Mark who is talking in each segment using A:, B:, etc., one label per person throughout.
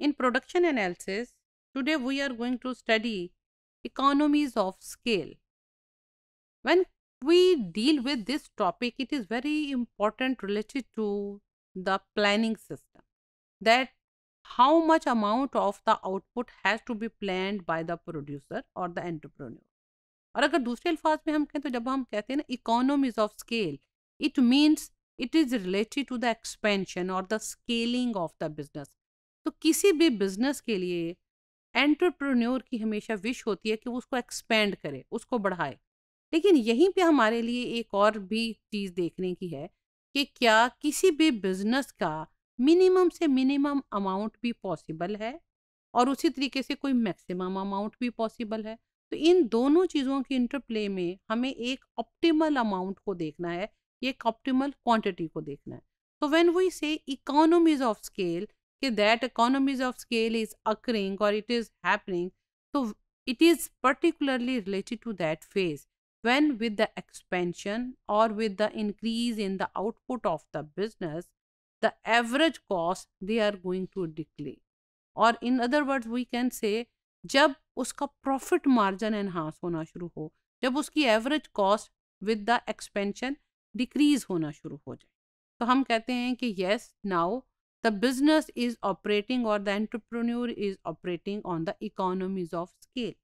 A: In production analysis, today we are going to study economies of scale. When we deal with this topic, it is very important related to the planning system that how much amount of the output has to be planned by the producer or the entrepreneur. और अगर दूसरे अल्फाज में हम कहें तो जब हम कहते हैं ना economies of scale it means it is related to the expansion और the scaling of the business तो किसी भी बिजनेस के लिए एंटरप्रेन्योर की हमेशा विश होती है कि वो उसको एक्सपेंड करे उसको बढ़ाए लेकिन यहीं पे हमारे लिए एक और भी चीज़ देखने की है कि क्या किसी भी बिजनेस का मिनिमम से मिनिमम अमाउंट भी पॉसिबल है और उसी तरीके से कोई मैक्सिमम अमाउंट भी पॉसिबल है तो इन दोनों चीज़ों के इंटरप्ले में हमें एक ऑप्टिमल अमाउंट को देखना है एक ऑप्टिमल क्वांटिटी को देखना है तो when we say economies of scale कि that economies of scale is occurring और इट इज हैपनिंग तो it is particularly related to that phase when with the expansion और with the increase in the output of the business the average cost they are going to decline और in other words we can say जब उसका profit margin enhance होना शुरू हो जब उसकी average cost with the expansion decrease होना शुरू हो जाए तो हम कहते हैं कि yes now the business is operating or the entrepreneur is operating on the economies of scale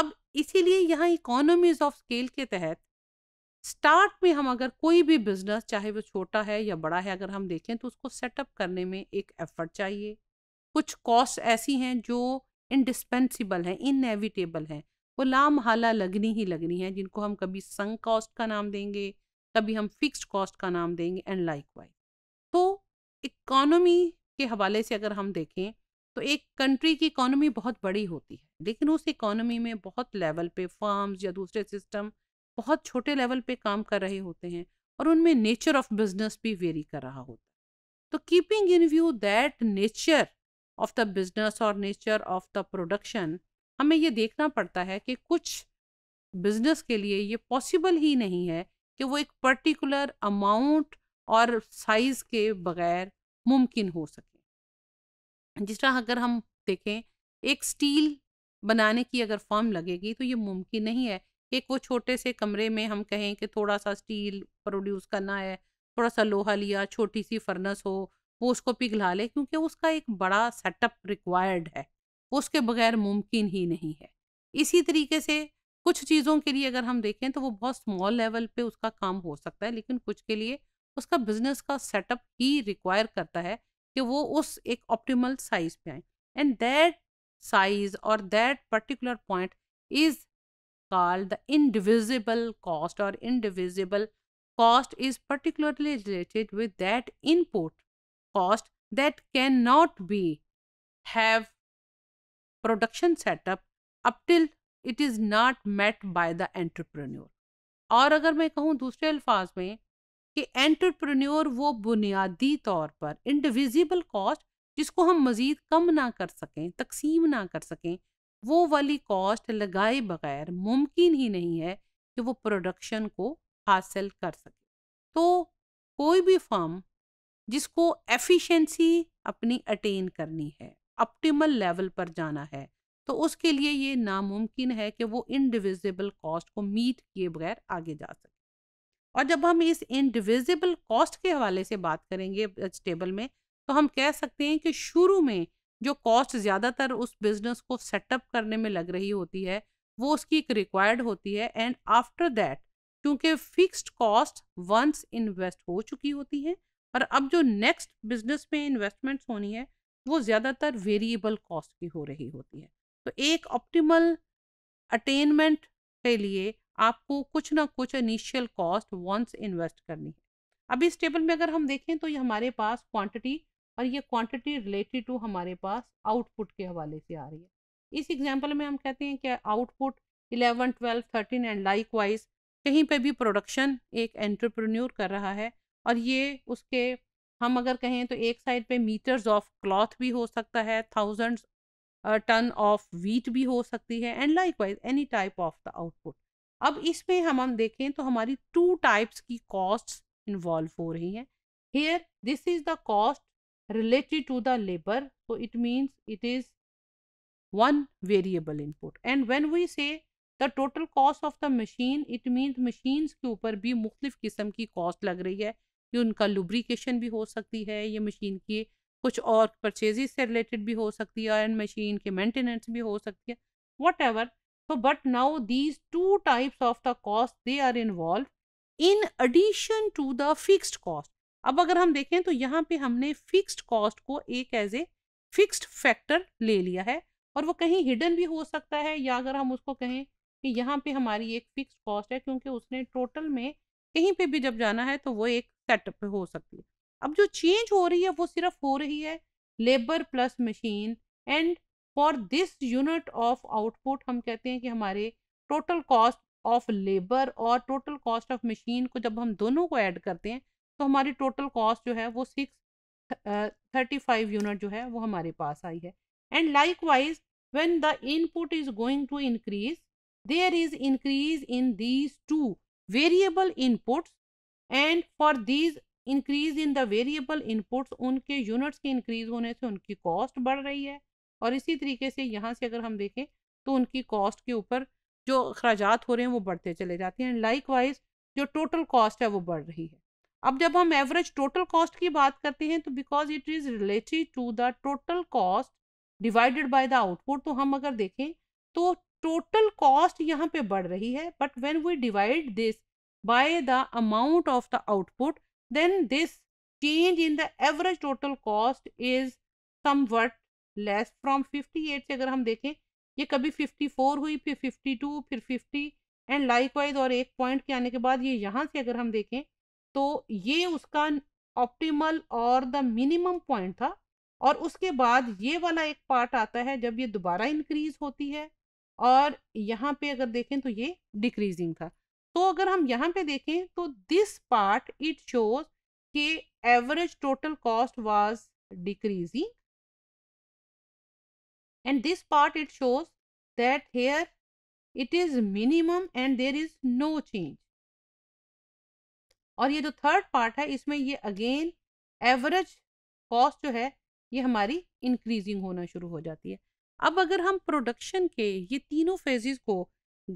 A: अब इसीलिए यहाँ इकोनॉमीज ऑफ स्केल के तहत स्टार्ट में हम अगर कोई भी बिजनेस चाहे वो छोटा है या बड़ा है अगर हम देखें तो उसको सेटअप करने में एक एफर्ट चाहिए कुछ कॉस्ट ऐसी हैं जो इंडिस्पेंसिबल हैं इनएविटेबल हैं वो लामहाला लगनी ही लगनी है जिनको हम कभी संग कॉस्ट का नाम देंगे कभी हम फिक्स्ड कॉस्ट का नाम देंगे एंड लाइक वाइज इकॉनमी के हवाले से अगर हम देखें तो एक कंट्री की इकोनॉमी बहुत बड़ी होती है लेकिन उस इकॉनमी में बहुत लेवल पे फार्म्स या दूसरे सिस्टम बहुत छोटे लेवल पे काम कर रहे होते हैं और उनमें नेचर ऑफ बिजनेस भी वेरी कर रहा होता है तो keeping in view that nature of the business और नेचर ऑफ द प्रोडक्शन हमें ये देखना पड़ता है कि कुछ बिजनेस के लिए ये पॉसिबल ही नहीं है कि वो एक पर्टिकुलर अमाउंट और साइज़ के बगैर मुमकिन हो सके जिस तरह अगर हम देखें एक स्टील बनाने की अगर फॉर्म लगेगी तो ये मुमकिन नहीं है एक वो छोटे से कमरे में हम कहें कि थोड़ा सा स्टील प्रोड्यूस करना है थोड़ा सा लोहा लिया छोटी सी फर्नस हो वो उसको पिघला ले क्योंकि उसका एक बड़ा सेटअप रिक्वायर्ड है उसके बगैर मुमकिन ही नहीं है इसी तरीके से कुछ चीज़ों के लिए अगर हम देखें तो वो बहुत स्मॉल लेवल पे उसका काम हो सकता है लेकिन कुछ के लिए उसका बिजनेस का सेटअप ही रिक्वायर करता है कि वो उस एक ऑप्टिमल साइज पे आए एंड दैट साइज और that particular point is called the indivisible cost और indivisible cost is particularly related with that input cost that can not be have production setup uptil it is not met by the entrepreneur और अगर मैं कहूँ दूसरे अल्फाज में कि entrepreneur वो बुनियादी तौर पर इंडिविजिबल कॉस्ट जिसको हम मज़ीद कम ना कर सकें तकसीम ना कर सकें वो वाली कॉस्ट लगाए बगैर मुमकिन ही नहीं है कि वो प्रोडक्शन को हासिल कर सके तो कोई भी फर्म जिसको एफिशिएंसी अपनी अटेन करनी है ऑप्टिमल लेवल पर जाना है तो उसके लिए ये नामुमकिन है कि वो इनडिविजिबल कॉस्ट को मीट किए बगैर आगे जा सके और जब हम इस इनडिविजिबल कॉस्ट के हवाले से बात करेंगे टेबल में तो हम कह सकते हैं कि शुरू में जो कॉस्ट ज़्यादातर उस बिज़नेस को सेटअप करने में लग रही होती है वो उसकी एक रिक्वायर्ड होती है एंड आफ्टर दैट क्योंकि फिक्स्ड कॉस्ट वंस इन्वेस्ट हो चुकी होती है और अब जो नेक्स्ट बिजनेस में इन्वेस्टमेंट्स होनी है वो ज़्यादातर वेरिएबल कॉस्ट की हो रही होती है तो एक ऑप्टिमल अटेनमेंट के लिए आपको कुछ ना कुछ इनिशियल कॉस्ट वंस इन्वेस्ट करनी है अब इस टेबल में अगर हम देखें तो ये हमारे पास क्वांटिटी और ये क्वांटिटी रिलेटेड टू हमारे पास आउटपुट के हवाले से आ रही है इस एग्जाम्पल में हम कहते हैं कि output eleven twelve thirteen and likewise कहीं पर भी प्रोडक्शन एक एंट्रप्रन्यूर कर रहा है और ये उसके हम अगर कहें तो एक साइड पे मीटर्स ऑफ क्लॉथ भी हो सकता है थाउजेंड्स टन ऑफ वीट भी हो सकती है and likewise any type of the output अब इसमें हम हम देखें तो हमारी टू टाइप्स की कॉस्ट इन्वॉल्व हो रही हैं here this is the cost related to the labour तो it means it is one variable input and when we say the total cost of the machine it means machine के ऊपर भी मुख्तफ किस्म की cost लग रही है कि उनका लुब्रिकेशन भी हो सकती है ये मशीन की कुछ और परचेजेस से रिलेटेड भी हो सकती है एंड मशीन के मेंटेनेंस भी हो सकती है whatever so but now these two types of the cost they are involved in addition to the fixed cost अब अगर हम देखें तो यहाँ पे हमने फिक्स्ड कॉस्ट को एक एज ए फिक्स्ड फैक्टर ले लिया है और वो कहीं हिडन भी हो सकता है या अगर हम उसको कहें कि यहाँ पे हमारी एक फिक्स्ड कॉस्ट है क्योंकि उसने टोटल में कहीं पे भी जब जाना है तो वो एक सेटअप हो सकती है अब जो चेंज हो रही है वो सिर्फ हो रही है labour plus machine and for this unit of output हम कहते हैं कि हमारे टोटल कॉस्ट ऑफ लेबर और टोटल कॉस्ट ऑफ मशीन को जब हम दोनों को ऐड करते हैं तो हमारी टोटल कॉस्ट जो है वो सिक्स थर्टी फाइव यूनिट जो है वो हमारे पास आई है and likewise when the input is going to increase there is increase in these two variable inputs and for these increase in the variable inputs उनके यूनिट्स के increase होने से उनकी कॉस्ट बढ़ रही है और इसी तरीके से यहाँ से अगर हम देखें तो उनकी कॉस्ट के ऊपर जो अखराज हो रहे हैं वो बढ़ते चले जाते हैं लाइक वाइज जो टोटल कॉस्ट है वो बढ़ रही है अब जब हम एवरेज टोटल कॉस्ट की बात करते हैं तो because it is relative to the total cost divided by the output तो हम अगर देखें तो टोटल कॉस्ट यहाँ पे बढ़ रही है but when we divide this by the amount of the output then this change in the average total cost is somewhat less from 58 से अगर हम देखें ये कभी 54 हुई फिर 52 फिर 50 एंड लाइकवाइज और एक पॉइंट के आने के बाद ये यहाँ से अगर हम देखें तो ये उसका ऑप्टिमल और द मिनिमम पॉइंट था और उसके बाद ये वाला एक पार्ट आता है जब ये दोबारा इंक्रीज होती है और यहाँ पे अगर देखें तो ये डिक्रीजिंग था तो अगर हम यहाँ पे देखें तो दिस पार्ट इट शोज के average total cost was decreasing and this part it shows that here it is minimum and there is no change और ये जो थर्ड पार्ट है इसमें ये अगेन एवरेज कॉस्ट जो है ये हमारी इंक्रीजिंग होना शुरू हो जाती है अब अगर हम प्रोडक्शन के ये तीनों फेजेस को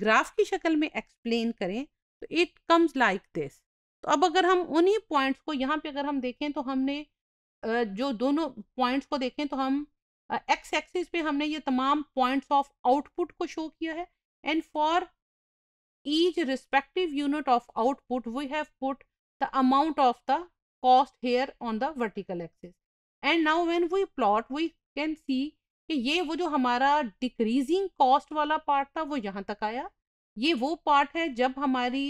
A: ग्राफ की शक्ल में एक्सप्लेन करें तो इट कम्स लाइक दिस तो अब अगर हम उन्हीं पॉइंट्स को यहाँ पे अगर हम देखें तो हमने जो दोनों पॉइंट्स को देखें तो हम एक्स एक्सिस पे हमने ये तमाम पॉइंट्स ऑफ आउटपुट को शो किया है and for each respective unit of output we have put the amount of the cost here on the vertical axis and now when we plot we can see कि ये वो जो हमारा decreasing cost वाला part था वो यहाँ तक आया ये वो पार्ट है जब हमारी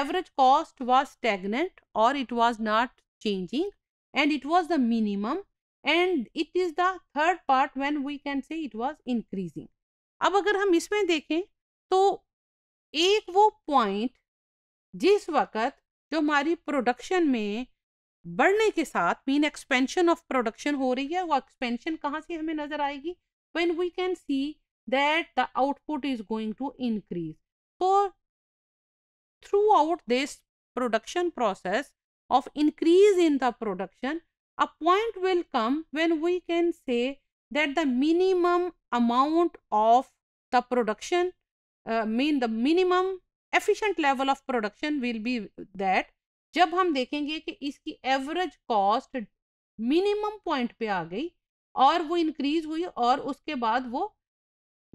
A: एवरेज कॉस्ट वॉज स्टेगनेंट और it was not changing and it was the minimum and it is the third part when we can say it was increasing अब अगर हम इसमें देखें तो एक वो पॉइंट जिस वक्त जो हमारी प्रोडक्शन में बढ़ने के साथ मीन एक्सपेंशन ऑफ प्रोडक्शन हो रही है वो एक्सपेंशन कहाँ से हमें नजर आएगी when we can see that the output is going to increase तो throughout this production process of increase in the production a point will come when we can say that the minimum amount of the production uh, mean the minimum efficient level of production will be that जब हम देखेंगे कि इसकी average cost minimum point पे आ गई और वो increase हुई और उसके बाद वो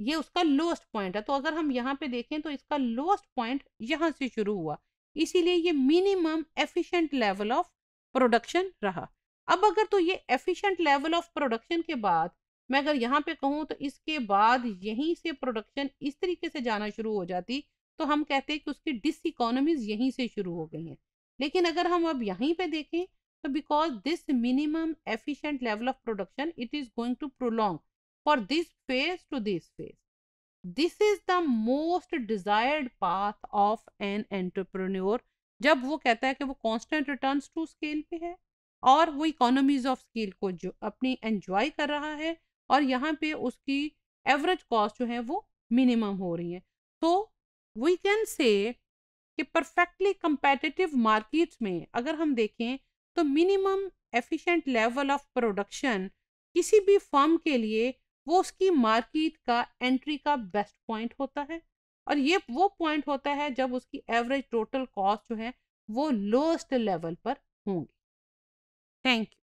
A: ये उसका लोएस्ट पॉइंट है तो अगर हम यहाँ पे देखें तो इसका लोएस्ट पॉइंट यहाँ से शुरू हुआ इसीलिए ये minimum efficient level of production रहा अब अगर तो ये एफिशिएंट लेवल ऑफ प्रोडक्शन के बाद मैं अगर यहाँ पे कहूँ तो इसके बाद यहीं से प्रोडक्शन इस तरीके से जाना शुरू हो जाती तो हम कहते हैं कि उसकी डिस इकोनॉमीज यहीं से शुरू हो गई हैं लेकिन अगर हम अब यहीं पे देखें तो because this minimum efficient level of production it is going to prolong for this phase to this phase this is the most desired path of an entrepreneur जब वो कहता है कि वो कॉन्स्टेंट रिटर्न टू स्केल पे है और वो इकोनॉमीज ऑफ स्केल को जो अपनी एंजॉय कर रहा है और यहाँ पे उसकी एवरेज कॉस्ट जो है वो मिनिमम हो रही है तो वी कैन से कि परफेक्टली कंपेटिटिव मार्केट्स में अगर हम देखें तो minimum efficient level of production किसी भी फर्म के लिए वो उसकी मार्केट का एंट्री का बेस्ट पॉइंट होता है और ये वो पॉइंट होता है जब उसकी एवरेज टोटल कॉस्ट जो है वो लोएस्ट लेवल पर होंगे Thank you.